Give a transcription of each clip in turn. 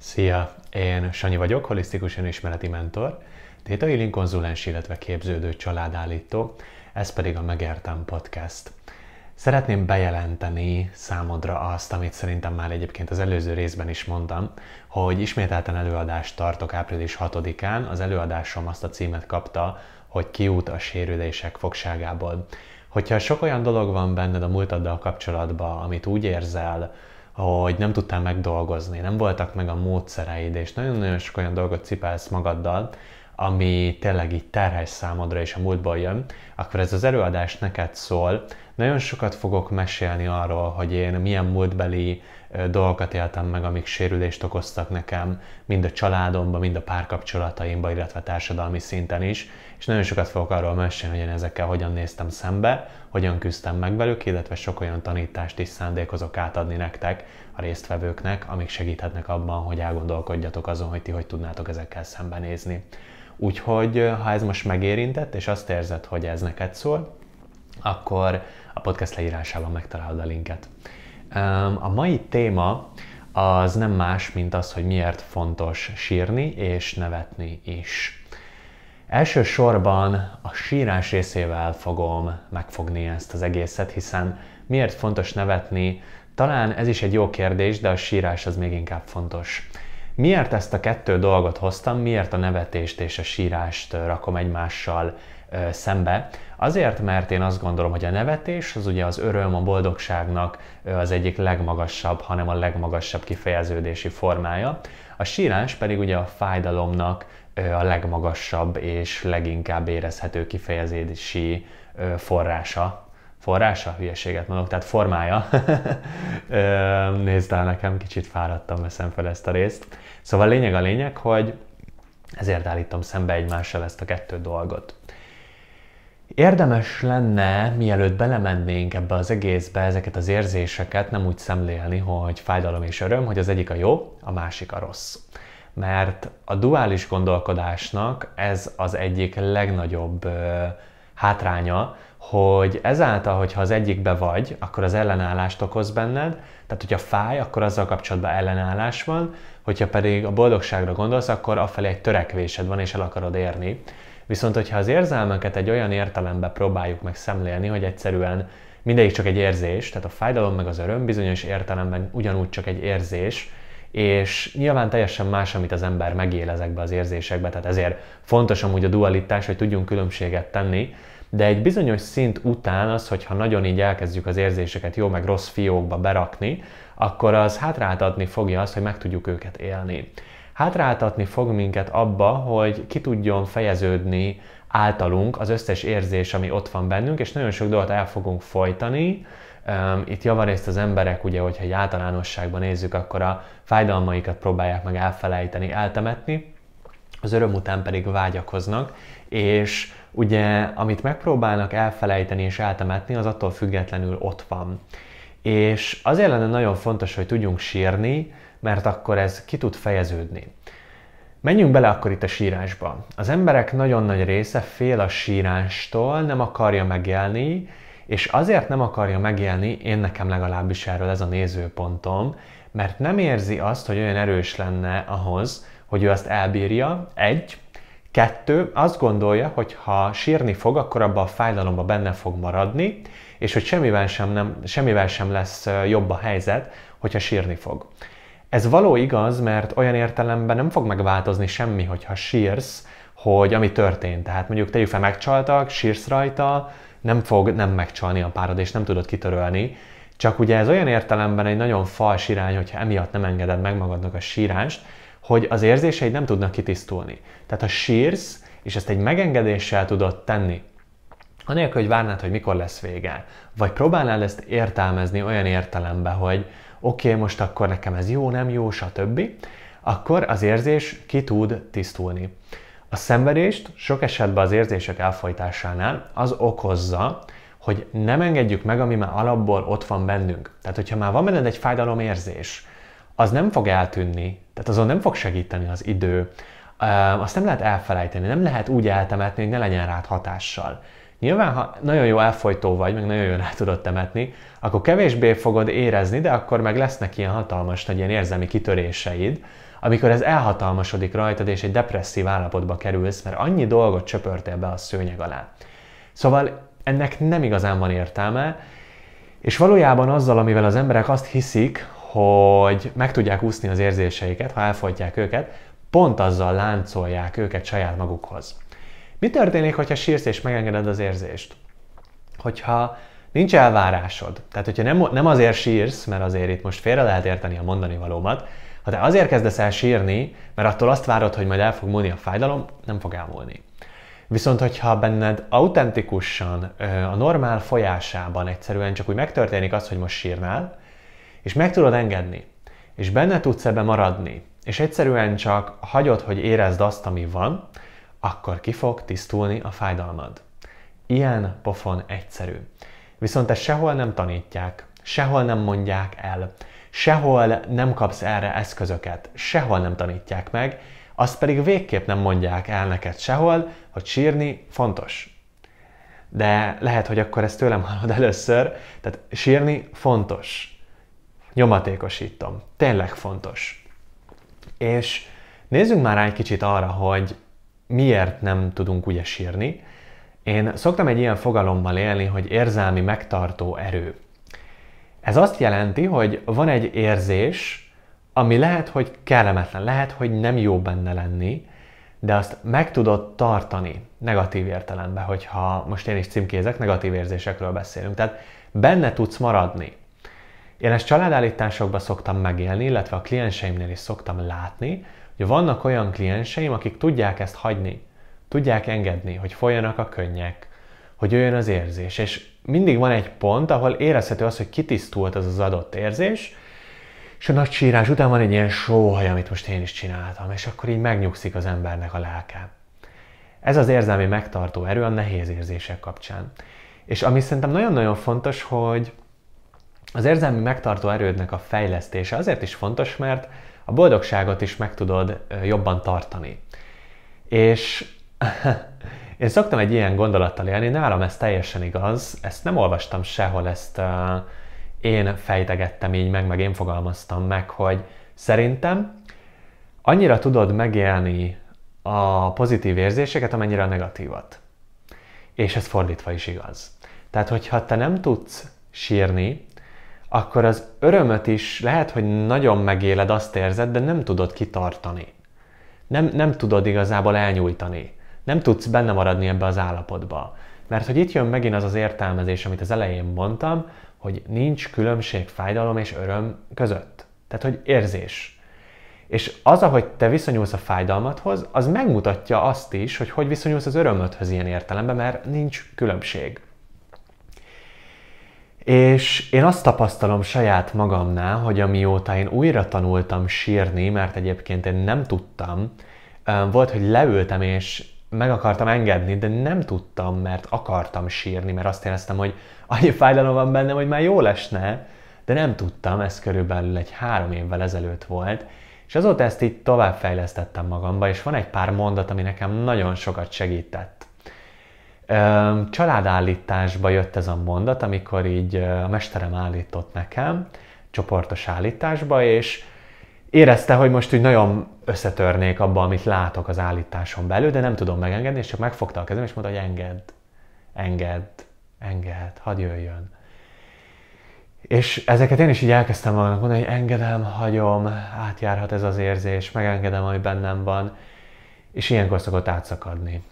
Szia! Én Sanyi vagyok, holisztikus önismereti mentor, Theta Healing konzulens, illetve képződő családállító, ez pedig a Megértem Podcast. Szeretném bejelenteni számodra azt, amit szerintem már egyébként az előző részben is mondtam, hogy ismételten előadást tartok április 6-án. Az előadásom azt a címet kapta, hogy kiút a sérülések fogságából. Hogyha sok olyan dolog van benned a múltaddal kapcsolatban, amit úgy érzel, hogy nem tudtál megdolgozni, nem voltak meg a módszereid, és nagyon-nagyon sok olyan dolgot cipelsz magaddal, ami tényleg így terhes számodra és a múltból jön, akkor ez az előadás neked szól. Nagyon sokat fogok mesélni arról, hogy én milyen múltbeli dolgokat éltem meg, amik sérülést okoztak nekem, mind a családomban, mind a párkapcsolataimban, illetve társadalmi szinten is, és nagyon sokat fogok arról mesélni, hogy én ezekkel hogyan néztem szembe, hogyan küzdtem meg velük, illetve sok olyan tanítást is szándékozok átadni nektek, a résztvevőknek, amik segíthetnek abban, hogy elgondolkodjatok azon, hogy ti hogy tudnátok ezekkel szembenézni. Úgyhogy, ha ez most megérintett, és azt érzed, hogy ez neked szól, akkor a podcast leírásában megtalálod a linket. A mai téma az nem más, mint az, hogy miért fontos sírni és nevetni is. Elsősorban a sírás részével fogom megfogni ezt az egészet, hiszen miért fontos nevetni? Talán ez is egy jó kérdés, de a sírás az még inkább fontos. Miért ezt a kettő dolgot hoztam, miért a nevetést és a sírást rakom egymással szembe. Azért, mert én azt gondolom, hogy a nevetés az ugye az öröm a boldogságnak az egyik legmagasabb, hanem a legmagasabb kifejeződési formája. A sírás pedig ugye a fájdalomnak a legmagasabb és leginkább érezhető kifejezési forrása. Forrása? Hülyeséget mondok, tehát formája. Nézd el nekem, kicsit fáradtam, veszem fel ezt a részt. Szóval lényeg a lényeg, hogy ezért állítom szembe egymással ezt a kettő dolgot. Érdemes lenne, mielőtt belemennénk ebbe az egészbe, ezeket az érzéseket nem úgy szemlélni, hogy fájdalom és öröm, hogy az egyik a jó, a másik a rossz. Mert a duális gondolkodásnak ez az egyik legnagyobb ö, hátránya, hogy ezáltal, hogyha az egyikbe vagy, akkor az ellenállást okoz benned, tehát hogyha fáj, akkor azzal kapcsolatban ellenállás van, hogyha pedig a boldogságra gondolsz, akkor afelé egy törekvésed van, és el akarod érni. Viszont, hogyha az érzelmeket egy olyan értelembe próbáljuk meg szemlélni, hogy egyszerűen mindegyik csak egy érzés, tehát a fájdalom meg az öröm bizonyos értelemben ugyanúgy csak egy érzés, és nyilván teljesen más, amit az ember megél ezekbe az érzésekbe, tehát ezért fontos amúgy a dualitás, hogy tudjunk különbséget tenni, de egy bizonyos szint után az, hogyha nagyon így elkezdjük az érzéseket jó meg rossz fiókba berakni, akkor az hátráltatni fogja azt, hogy meg tudjuk őket élni hátráltatni fog minket abba, hogy ki tudjon fejeződni általunk az összes érzés, ami ott van bennünk, és nagyon sok dolgot el fogunk folytani. Itt javarészt az emberek, ugye, hogyha egy általánosságban nézzük, akkor a fájdalmaikat próbálják meg elfelejteni, eltemetni, az öröm után pedig vágyakoznak, és ugye, amit megpróbálnak elfelejteni és eltemetni, az attól függetlenül ott van. És azért lenne nagyon fontos, hogy tudjunk sírni, mert akkor ez ki tud fejeződni. Menjünk bele akkor itt a sírásba. Az emberek nagyon nagy része fél a sírástól, nem akarja megélni, és azért nem akarja megélni, én nekem legalábbis erről ez a nézőpontom, mert nem érzi azt, hogy olyan erős lenne ahhoz, hogy ő azt elbírja, egy, kettő, azt gondolja, hogy ha sírni fog, akkor abban a fájdalomban benne fog maradni, és hogy semmivel sem, nem, semmivel sem lesz jobb a helyzet, hogyha sírni fog. Ez való igaz, mert olyan értelemben nem fog megváltozni semmi, hogyha sírsz, hogy ami történt. Tehát mondjuk tegyük fel, megcsaltak, sírsz rajta, nem fog nem megcsalni a párod, és nem tudod kitörölni. Csak ugye ez olyan értelemben egy nagyon fals irány, hogyha emiatt nem engeded meg magadnak a sírást, hogy az érzéseid nem tudnak kitisztulni. Tehát ha sírsz, és ezt egy megengedéssel tudod tenni, anélkül, hogy várnád, hogy mikor lesz vége, vagy próbálnál ezt értelmezni olyan értelemben, hogy oké, okay, most akkor nekem ez jó, nem jó, stb., akkor az érzés ki tud tisztulni. A szenvedést sok esetben az érzések elfajtásánál az okozza, hogy nem engedjük meg, ami már alapból ott van bennünk. Tehát, hogyha már van benned egy fájdalomérzés, az nem fog eltűnni, tehát azon nem fog segíteni az idő, azt nem lehet elfelejteni, nem lehet úgy eltemetni, hogy ne legyen rád hatással. Nyilván, ha nagyon jó elfolytó vagy, meg nagyon jól rá tudod temetni, akkor kevésbé fogod érezni, de akkor meg lesznek ilyen hatalmas, nagy ilyen érzelmi kitöréseid, amikor ez elhatalmasodik rajtad, és egy depresszív állapotba kerülsz, mert annyi dolgot csöpörtél be a szőnyeg alá. Szóval ennek nem igazán van értelme, és valójában azzal, amivel az emberek azt hiszik, hogy meg tudják úszni az érzéseiket, ha elfolytják őket, pont azzal láncolják őket saját magukhoz. Mi történik, ha sírsz és megengeded az érzést? Hogyha nincs elvárásod, tehát hogyha nem, nem azért sírsz, mert azért itt most félre lehet érteni a mondani valómat, ha te azért kezdesz el sírni, mert attól azt várod, hogy majd el fog múlni a fájdalom, nem fog elmúlni. Viszont, hogyha benned autentikusan, a normál folyásában egyszerűen csak úgy megtörténik az, hogy most sírnál, és meg tudod engedni, és benne tudsz ebbe maradni, és egyszerűen csak hagyod, hogy érezd azt, ami van, akkor ki fog tisztulni a fájdalmad. Ilyen pofon egyszerű. Viszont ezt sehol nem tanítják, sehol nem mondják el, sehol nem kapsz erre eszközöket, sehol nem tanítják meg, azt pedig végképp nem mondják el neked sehol, hogy sírni fontos. De lehet, hogy akkor ezt tőlem hallod először, tehát sírni fontos. Nyomatékosítom. Tényleg fontos. És nézzünk már egy kicsit arra, hogy miért nem tudunk ugye sírni. Én szoktam egy ilyen fogalommal élni, hogy érzelmi megtartó erő. Ez azt jelenti, hogy van egy érzés, ami lehet, hogy kellemetlen, lehet, hogy nem jó benne lenni, de azt meg tudod tartani negatív értelemben, hogyha most én is címkézek, negatív érzésekről beszélünk. Tehát benne tudsz maradni. Én ezt családállításokban szoktam megélni, illetve a klienseimnél is szoktam látni, Ugye vannak olyan klienseim, akik tudják ezt hagyni, tudják engedni, hogy folyanak a könnyek, hogy jöjjön az érzés, és mindig van egy pont, ahol érezhető az, hogy kitisztult az az adott érzés, és a nagy sírás után van egy ilyen sóhaj, amit most én is csináltam, és akkor így megnyugszik az embernek a lelke. Ez az érzelmi megtartó erő a nehéz érzések kapcsán. És ami szerintem nagyon-nagyon fontos, hogy az érzelmi megtartó erődnek a fejlesztése azért is fontos, mert a boldogságot is meg tudod jobban tartani. És én szoktam egy ilyen gondolattal élni, nálam ez teljesen igaz, ezt nem olvastam sehol, ezt én fejtegettem így meg, meg én fogalmaztam meg, hogy szerintem annyira tudod megélni a pozitív érzéseket, amennyire a negatívat. És ez fordítva is igaz. Tehát, hogyha te nem tudsz sírni, akkor az örömöt is lehet, hogy nagyon megéled, azt érzed, de nem tudod kitartani. Nem, nem tudod igazából elnyújtani. Nem tudsz benne maradni ebbe az állapotba. Mert hogy itt jön megint az az értelmezés, amit az elején mondtam, hogy nincs különbség fájdalom és öröm között. Tehát, hogy érzés. És az, ahogy te viszonyulsz a fájdalmathoz, az megmutatja azt is, hogy hogy viszonyulsz az örömödhöz ilyen értelemben, mert nincs különbség. És én azt tapasztalom saját magamnál, hogy amióta én újra tanultam sírni, mert egyébként én nem tudtam, volt, hogy leültem és meg akartam engedni, de nem tudtam, mert akartam sírni, mert azt éreztem, hogy annyi fájdalom van bennem, hogy már jó lesne, de nem tudtam, ez körülbelül egy három évvel ezelőtt volt, és azóta ezt így továbbfejlesztettem magamba, és van egy pár mondat, ami nekem nagyon sokat segített. Családállításba jött ez a mondat, amikor így a mesterem állított nekem, csoportos állításba, és érezte, hogy most úgy nagyon összetörnék abba, amit látok az állításon belül, de nem tudom megengedni, és csak megfogta a kezem, és mondta, hogy engedd, engedd, engedd, hadd jöjjön. És ezeket én is így elkezdtem magamnak mondani, hogy engedem, hagyom, átjárhat ez az érzés, megengedem, ami bennem van, és ilyenkor szokott átszakadni.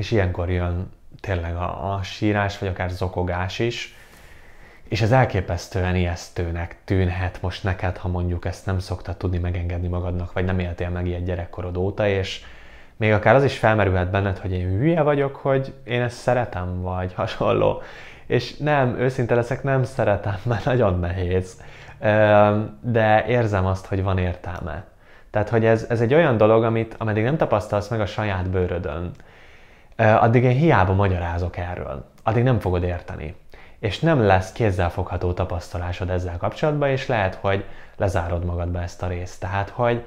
És ilyenkor jön tényleg a, a sírás, vagy akár zokogás is, és ez elképesztően ijesztőnek tűnhet most neked, ha mondjuk ezt nem szoktad tudni megengedni magadnak, vagy nem éltél meg ilyen gyerekkorod óta, és még akár az is felmerülhet benned, hogy én hülye vagyok, hogy én ezt szeretem, vagy hasonló. És nem, őszinte leszek, nem szeretem, mert nagyon nehéz. De érzem azt, hogy van értelme. Tehát, hogy ez, ez egy olyan dolog, amit ameddig nem tapasztalsz meg a saját bőrödön, addig én hiába magyarázok erről, addig nem fogod érteni. És nem lesz kézzelfogható tapasztalásod ezzel kapcsolatban, és lehet, hogy lezárod magadba ezt a részt. Tehát, hogy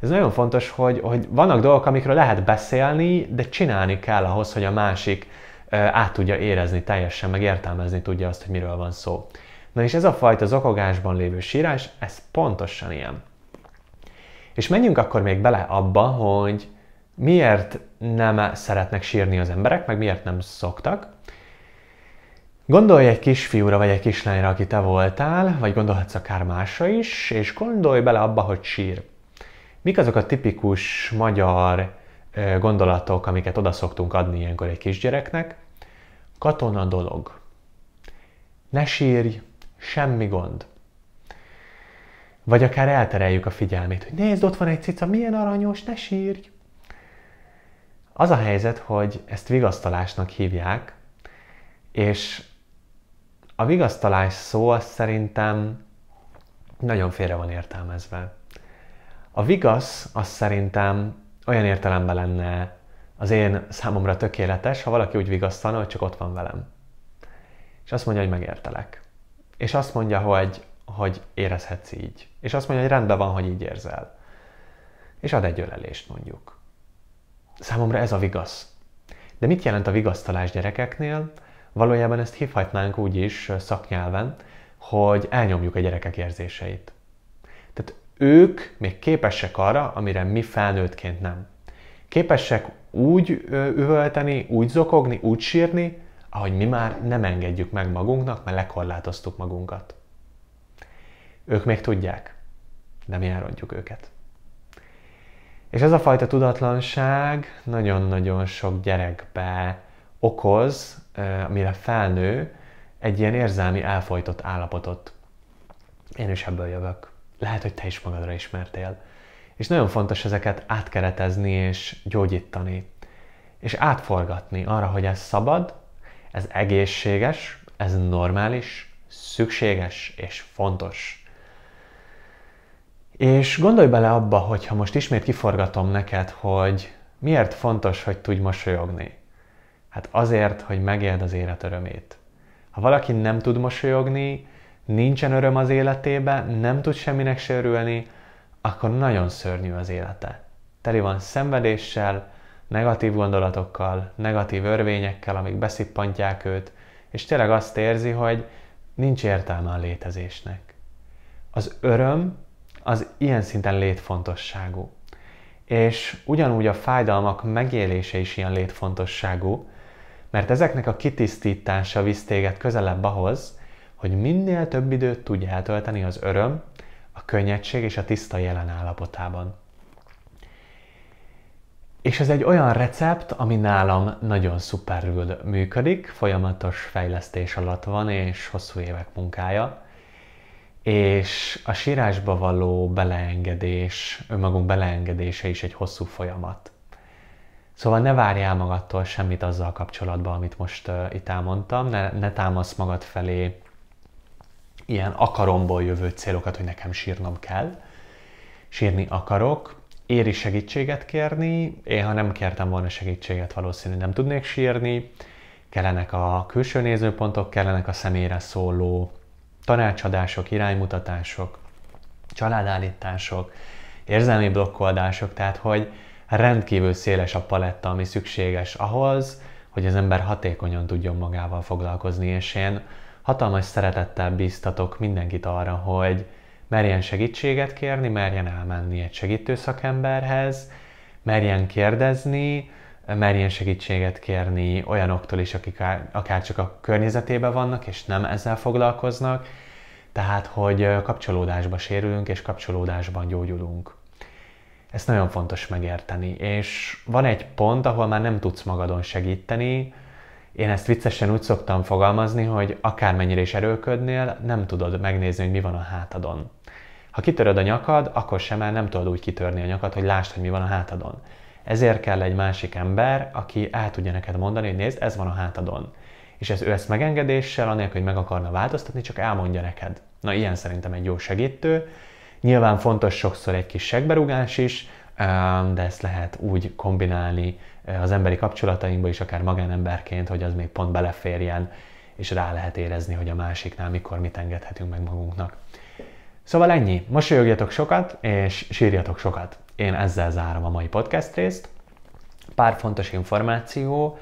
ez nagyon fontos, hogy, hogy vannak dolgok, amikről lehet beszélni, de csinálni kell ahhoz, hogy a másik át tudja érezni teljesen, meg értelmezni tudja azt, hogy miről van szó. Na és ez a fajta zokogásban lévő sírás, ez pontosan ilyen. És menjünk akkor még bele abba, hogy miért nem szeretnek sírni az emberek, meg miért nem szoktak. Gondolj egy kisfiúra vagy egy kislányra, aki te voltál, vagy gondolhatsz akár másra is, és gondolj bele abba, hogy sír. Mik azok a tipikus magyar gondolatok, amiket oda szoktunk adni ilyenkor egy kisgyereknek? Katona dolog. Ne sírj, semmi gond. Vagy akár eltereljük a figyelmét, hogy nézd, ott van egy cica, milyen aranyos, ne sírj. Az a helyzet, hogy ezt vigasztalásnak hívják, és a vigasztalás szó az szerintem nagyon félre van értelmezve. A vigasz az szerintem olyan értelemben lenne az én számomra tökéletes, ha valaki úgy vigasztalna, hogy csak ott van velem. És azt mondja, hogy megértelek. És azt mondja, hogy, hogy érezhetsz így. És azt mondja, hogy rendben van, hogy így érzel. És ad egy ölelést mondjuk. Számomra ez a vigasz. De mit jelent a vigasztalás gyerekeknél? Valójában ezt hívhatnánk úgy is szaknyelven, hogy elnyomjuk a gyerekek érzéseit. Tehát ők még képesek arra, amire mi felnőttként nem. Képesek úgy üvölteni, úgy zokogni, úgy sírni, ahogy mi már nem engedjük meg magunknak, mert lekorlátoztuk magunkat. Ők még tudják, de mi elrontjuk őket. És ez a fajta tudatlanság nagyon-nagyon sok gyerekbe okoz, amire felnő, egy ilyen érzelmi elfolytott állapotot. Én is ebből jövök. Lehet, hogy te is magadra ismertél. És nagyon fontos ezeket átkeretezni és gyógyítani. És átforgatni arra, hogy ez szabad, ez egészséges, ez normális, szükséges és fontos. És gondolj bele abba, hogy ha most ismét kiforgatom neked, hogy miért fontos, hogy tudj mosolyogni. Hát azért, hogy megéld az élet örömét. Ha valaki nem tud mosolyogni, nincsen öröm az életébe, nem tud semminek se örülni, akkor nagyon szörnyű az élete. Teli van szenvedéssel, negatív gondolatokkal, negatív örvényekkel, amik beszippantják őt, és tényleg azt érzi, hogy nincs értelme a létezésnek. Az öröm az ilyen szinten létfontosságú. És ugyanúgy a fájdalmak megélése is ilyen létfontosságú, mert ezeknek a kitisztítása visz téged közelebb ahhoz, hogy minél több időt tudj eltölteni az öröm, a könnyedség és a tiszta jelen állapotában. És ez egy olyan recept, ami nálam nagyon szuperül működik, folyamatos fejlesztés alatt van és hosszú évek munkája. És a sírásba való beleengedés, önmagunk beleengedése is egy hosszú folyamat. Szóval ne várjál magadtól semmit azzal kapcsolatban, amit most uh, itt elmondtam, ne, ne támasz magad felé ilyen akaromból jövő célokat, hogy nekem sírnom kell. Sírni akarok, éri segítséget kérni, én ha nem kértem volna segítséget, valószínűleg nem tudnék sírni, kellenek a külső nézőpontok, kellenek a személyre szóló tanácsadások, iránymutatások, családállítások, érzelmi blokkoldások, tehát hogy rendkívül széles a paletta, ami szükséges ahhoz, hogy az ember hatékonyan tudjon magával foglalkozni, és én hatalmas szeretettel bíztatok mindenkit arra, hogy merjen segítséget kérni, merjen elmenni egy segítő szakemberhez, merjen kérdezni, merjen segítséget kérni olyanoktól is, akik akár csak a környezetében vannak, és nem ezzel foglalkoznak, tehát, hogy kapcsolódásba sérülünk, és kapcsolódásban gyógyulunk. Ezt nagyon fontos megérteni. És van egy pont, ahol már nem tudsz magadon segíteni. Én ezt viccesen úgy szoktam fogalmazni, hogy akármennyire is erőködnél, nem tudod megnézni, hogy mi van a hátadon. Ha kitöröd a nyakad, akkor sem már nem tudod úgy kitörni a nyakad, hogy lásd, hogy mi van a hátadon. Ezért kell egy másik ember, aki el tudja neked mondani, hogy nézd, ez van a hátadon. És ez ő ezt megengedéssel, anélkül, hogy meg akarna változtatni, csak elmondja neked. Na, ilyen szerintem egy jó segítő. Nyilván fontos sokszor egy kis segberúgás is, de ezt lehet úgy kombinálni eh, az emberi kapcsolatainkba is, akár magánemberként, hogy az még pont beleférjen, és rá lehet érezni, hogy a másiknál mikor mit engedhetünk meg magunknak. Szóval ennyi. Mosolyogjatok sokat, és sírjatok sokat! Én ezzel zárom a mai podcast részt. Pár fontos információ.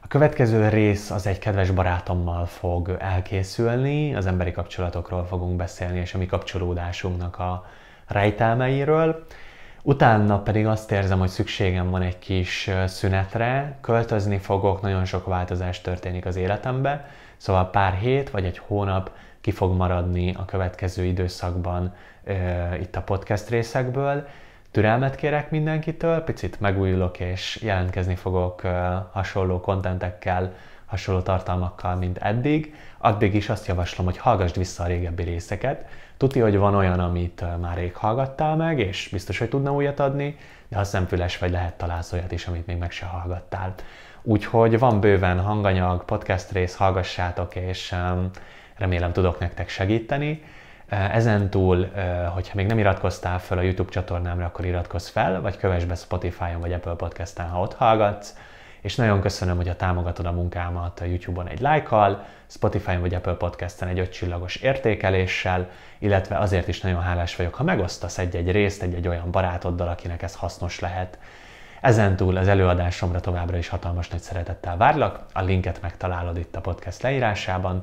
A következő rész az egy kedves barátommal fog elkészülni, az emberi kapcsolatokról fogunk beszélni, és a mi kapcsolódásunknak a rejtelmeiről. Utána pedig azt érzem, hogy szükségem van egy kis szünetre, költözni fogok, nagyon sok változás történik az életembe, szóval pár hét vagy egy hónap ki fog maradni a következő időszakban itt a podcast részekből, Türelmet kérek mindenkitől, picit megújulok és jelentkezni fogok hasonló kontentekkel, hasonló tartalmakkal, mint eddig. Addig is azt javaslom, hogy hallgassd vissza a régebbi részeket. Tuti, hogy van olyan, amit már rég hallgattál meg, és biztos, hogy tudna újat adni, de ha szemfüles vagy, lehet találsz olyat is, amit még meg se hallgattál. Úgyhogy van bőven hanganyag, podcast rész, hallgassátok, és remélem tudok nektek segíteni. Eh, ezentúl, eh, hogyha még nem iratkoztál fel a YouTube csatornámra, akkor iratkozz fel, vagy kövess be Spotify-on vagy Apple Podcast-en, ha ott hallgatsz. És nagyon köszönöm, hogy a támogatod a munkámat a YouTube-on egy lájkkal, Spotify-on vagy Apple Podcast-en egy ötcsillagos értékeléssel, illetve azért is nagyon hálás vagyok, ha megosztasz egy-egy részt egy-egy olyan barátoddal, akinek ez hasznos lehet. Ezen túl az előadásomra továbbra is hatalmas nagy szeretettel várlak, a linket megtalálod itt a podcast leírásában,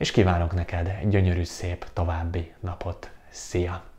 és kívánok neked egy gyönyörű, szép további napot. Szia!